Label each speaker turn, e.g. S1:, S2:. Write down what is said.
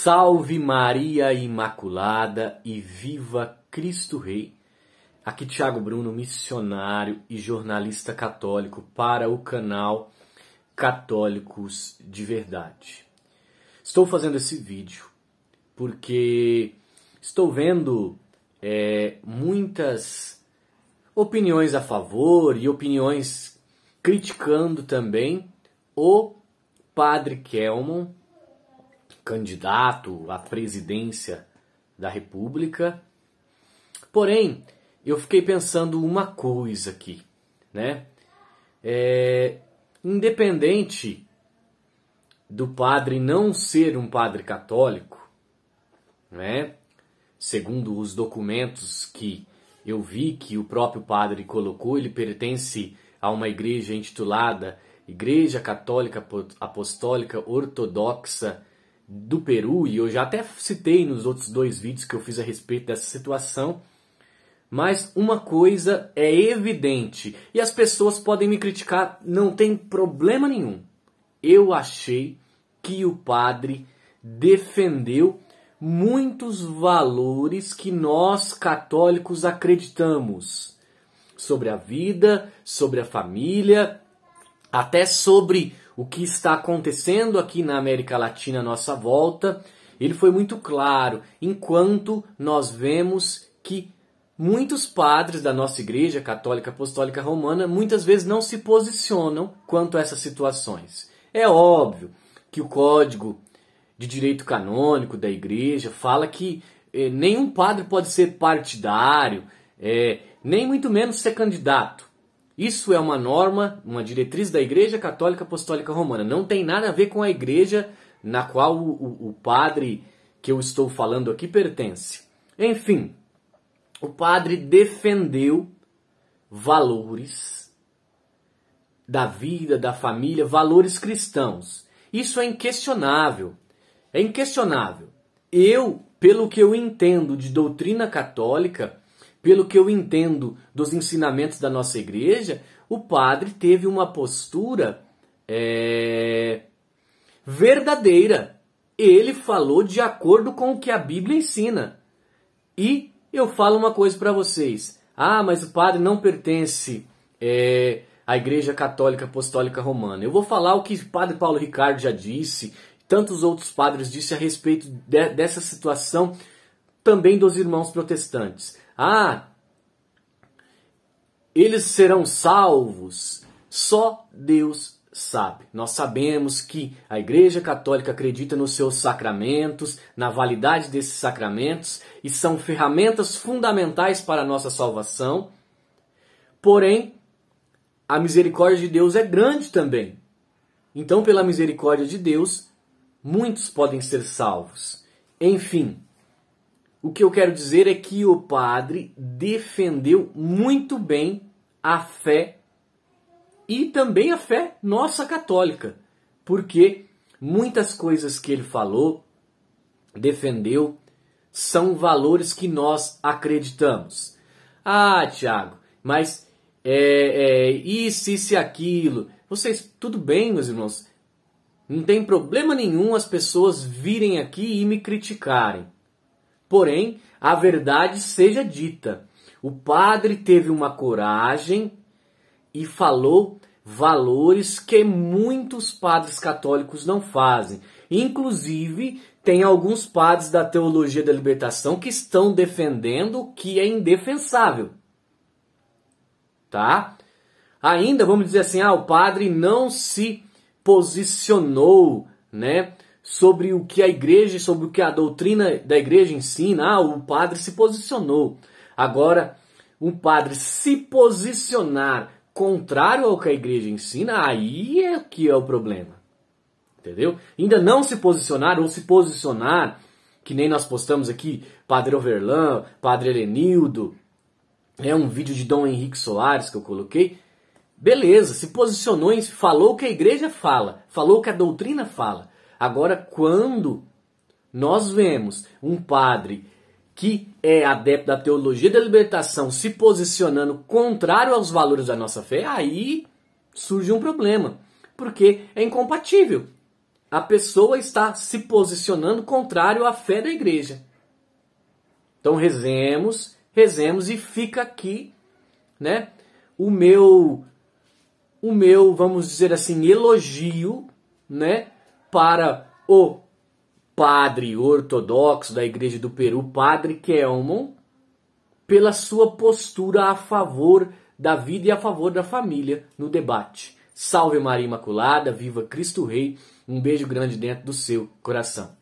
S1: Salve Maria Imaculada e viva Cristo Rei. Aqui Tiago Bruno, missionário e jornalista católico para o canal Católicos de Verdade. Estou fazendo esse vídeo porque estou vendo é, muitas opiniões a favor e opiniões criticando também o Padre Kelmon candidato à presidência da República. Porém, eu fiquei pensando uma coisa aqui, né? É, independente do padre não ser um padre católico, né? Segundo os documentos que eu vi que o próprio padre colocou, ele pertence a uma igreja intitulada Igreja Católica Apostólica Ortodoxa do Peru, e eu já até citei nos outros dois vídeos que eu fiz a respeito dessa situação, mas uma coisa é evidente, e as pessoas podem me criticar, não tem problema nenhum. Eu achei que o padre defendeu muitos valores que nós católicos acreditamos sobre a vida, sobre a família, até sobre o que está acontecendo aqui na América Latina à nossa volta, ele foi muito claro, enquanto nós vemos que muitos padres da nossa Igreja Católica Apostólica Romana muitas vezes não se posicionam quanto a essas situações. É óbvio que o Código de Direito Canônico da Igreja fala que eh, nenhum padre pode ser partidário, eh, nem muito menos ser candidato. Isso é uma norma, uma diretriz da Igreja Católica Apostólica Romana. Não tem nada a ver com a igreja na qual o, o, o padre que eu estou falando aqui pertence. Enfim, o padre defendeu valores da vida, da família, valores cristãos. Isso é inquestionável. É inquestionável. Eu, pelo que eu entendo de doutrina católica, pelo que eu entendo dos ensinamentos da nossa igreja, o padre teve uma postura é, verdadeira. Ele falou de acordo com o que a Bíblia ensina. E eu falo uma coisa para vocês: ah, mas o padre não pertence é, à Igreja Católica Apostólica Romana. Eu vou falar o que o padre Paulo Ricardo já disse, tantos outros padres disse a respeito de, dessa situação também dos irmãos protestantes. Ah, eles serão salvos. Só Deus sabe. Nós sabemos que a Igreja Católica acredita nos seus sacramentos, na validade desses sacramentos e são ferramentas fundamentais para a nossa salvação. Porém, a misericórdia de Deus é grande também. Então, pela misericórdia de Deus, muitos podem ser salvos. Enfim, o que eu quero dizer é que o padre defendeu muito bem a fé e também a fé nossa católica, porque muitas coisas que ele falou, defendeu, são valores que nós acreditamos. Ah, Tiago, mas é, é, isso, isso e aquilo. Vocês, tudo bem, meus irmãos. Não tem problema nenhum as pessoas virem aqui e me criticarem. Porém, a verdade seja dita. O padre teve uma coragem e falou valores que muitos padres católicos não fazem. Inclusive, tem alguns padres da teologia da libertação que estão defendendo o que é indefensável. Tá? Ainda vamos dizer assim, ah, o padre não se posicionou, né? sobre o que a igreja, sobre o que a doutrina da igreja ensina. Ah, o padre se posicionou. Agora, um padre se posicionar contrário ao que a igreja ensina, aí é que é o problema. Entendeu? Ainda não se posicionar ou se posicionar, que nem nós postamos aqui, Padre Overlan, Padre Helenildo, é um vídeo de Dom Henrique Soares que eu coloquei. Beleza, se posicionou, falou o que a igreja fala, falou o que a doutrina fala. Agora, quando nós vemos um padre que é adepto da teologia da libertação se posicionando contrário aos valores da nossa fé, aí surge um problema, porque é incompatível. A pessoa está se posicionando contrário à fé da igreja. Então rezemos, rezemos e fica aqui, né? O meu o meu, vamos dizer assim, elogio, né, para o padre ortodoxo da Igreja do Peru, Padre Kelmon, pela sua postura a favor da vida e a favor da família no debate. Salve Maria Imaculada, viva Cristo Rei, um beijo grande dentro do seu coração.